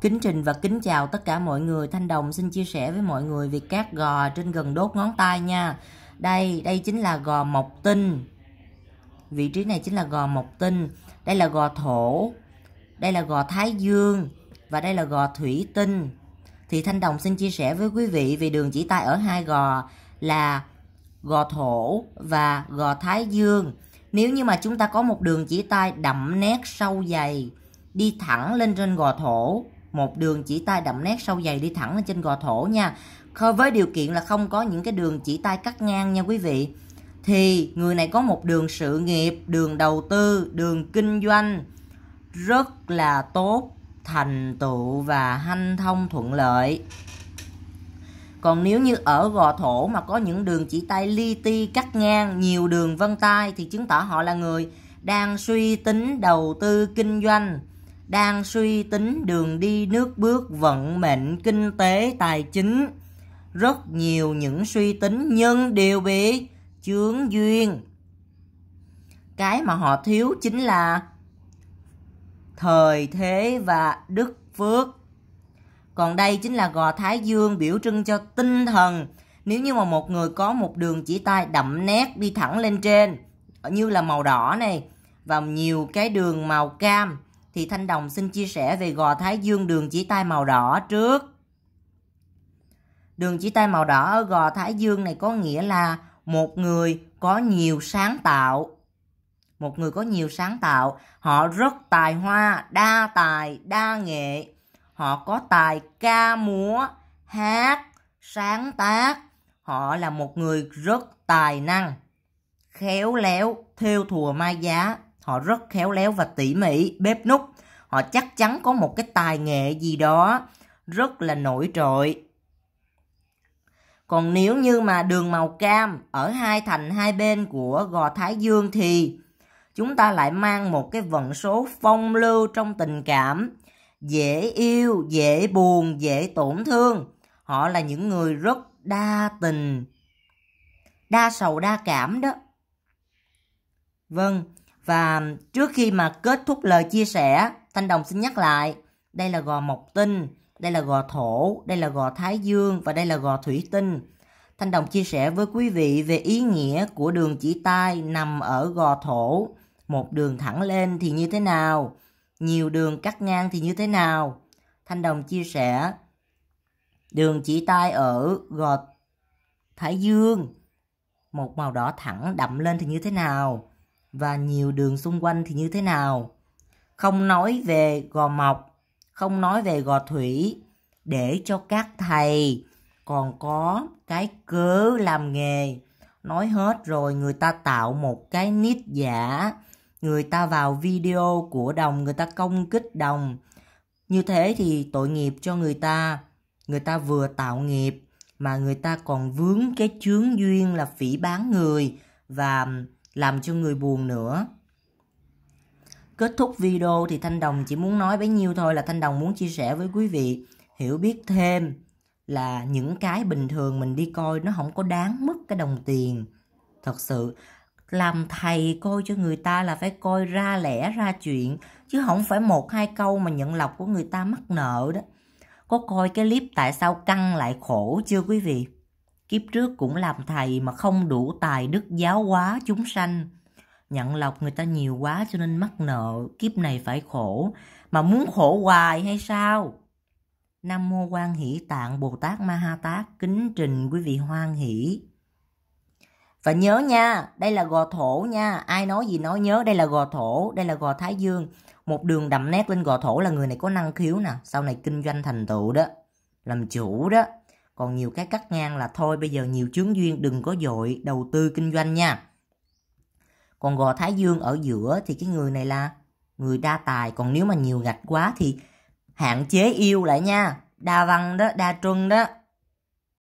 Kính trình và kính chào tất cả mọi người. Thanh Đồng xin chia sẻ với mọi người về các gò trên gần đốt ngón tay nha. Đây, đây chính là gò mộc tinh. Vị trí này chính là gò mộc tinh. Đây là gò thổ. Đây là gò thái dương. Và đây là gò thủy tinh. Thì Thanh Đồng xin chia sẻ với quý vị về đường chỉ tay ở hai gò là gò thổ và gò thái dương. Nếu như mà chúng ta có một đường chỉ tay đậm nét sâu dày đi thẳng lên trên gò thổ một đường chỉ tay đậm nét sâu dày đi thẳng lên trên gò thổ nha với điều kiện là không có những cái đường chỉ tay cắt ngang nha quý vị thì người này có một đường sự nghiệp đường đầu tư đường kinh doanh rất là tốt thành tựu và hanh thông thuận lợi còn nếu như ở gò thổ mà có những đường chỉ tay li ti cắt ngang nhiều đường vân tay thì chứng tỏ họ là người đang suy tính đầu tư kinh doanh đang suy tính đường đi nước bước vận mệnh kinh tế tài chính rất nhiều những suy tính nhưng đều bị chướng duyên cái mà họ thiếu chính là thời thế và đức phước còn đây chính là gò thái dương biểu trưng cho tinh thần nếu như mà một người có một đường chỉ tay đậm nét đi thẳng lên trên như là màu đỏ này và nhiều cái đường màu cam thì Thanh Đồng xin chia sẻ về Gò Thái Dương đường chỉ tay màu đỏ trước. Đường chỉ tay màu đỏ ở Gò Thái Dương này có nghĩa là một người có nhiều sáng tạo. Một người có nhiều sáng tạo, họ rất tài hoa, đa tài, đa nghệ. Họ có tài ca múa, hát, sáng tác. Họ là một người rất tài năng, khéo léo, theo thùa mai giá, họ rất khéo léo và tỉ mỉ bếp nút họ chắc chắn có một cái tài nghệ gì đó rất là nổi trội còn nếu như mà đường màu cam ở hai thành hai bên của gò thái dương thì chúng ta lại mang một cái vận số phong lưu trong tình cảm dễ yêu dễ buồn dễ tổn thương họ là những người rất đa tình đa sầu đa cảm đó vâng và trước khi mà kết thúc lời chia sẻ, Thanh Đồng xin nhắc lại, đây là gò mộc tinh, đây là gò thổ, đây là gò thái dương và đây là gò thủy tinh. Thanh Đồng chia sẻ với quý vị về ý nghĩa của đường chỉ tay nằm ở gò thổ. Một đường thẳng lên thì như thế nào? Nhiều đường cắt ngang thì như thế nào? Thanh Đồng chia sẻ đường chỉ tay ở gò thái dương. Một màu đỏ thẳng đậm lên thì như thế nào? và nhiều đường xung quanh thì như thế nào. Không nói về gò mọc, không nói về gò thủy, để cho các thầy còn có cái cớ làm nghề. Nói hết rồi người ta tạo một cái nít giả, người ta vào video của đồng, người ta công kích đồng. Như thế thì tội nghiệp cho người ta, người ta vừa tạo nghiệp mà người ta còn vướng cái chướng duyên là phỉ bán người và làm cho người buồn nữa kết thúc video thì thanh đồng chỉ muốn nói bấy nhiêu thôi là thanh đồng muốn chia sẻ với quý vị hiểu biết thêm là những cái bình thường mình đi coi nó không có đáng mất cái đồng tiền thật sự làm thầy coi cho người ta là phải coi ra lẽ ra chuyện chứ không phải một hai câu mà nhận lọc của người ta mắc nợ đó có coi cái clip tại sao căng lại khổ chưa quý vị kiếp trước cũng làm thầy mà không đủ tài đức giáo hóa chúng sanh nhận lọc người ta nhiều quá cho nên mắc nợ kiếp này phải khổ mà muốn khổ hoài hay sao nam mô quan hỷ tạng bồ tát ma ha tát kính trình quý vị hoan hỷ và nhớ nha đây là gò thổ nha ai nói gì nói nhớ đây là gò thổ đây là gò thái dương một đường đậm nét lên gò thổ là người này có năng khiếu nè sau này kinh doanh thành tựu đó làm chủ đó còn nhiều cái cắt ngang là thôi bây giờ nhiều chướng duyên đừng có dội đầu tư kinh doanh nha còn gò thái dương ở giữa thì cái người này là người đa tài còn nếu mà nhiều gạch quá thì hạn chế yêu lại nha đa văn đó đa trung đó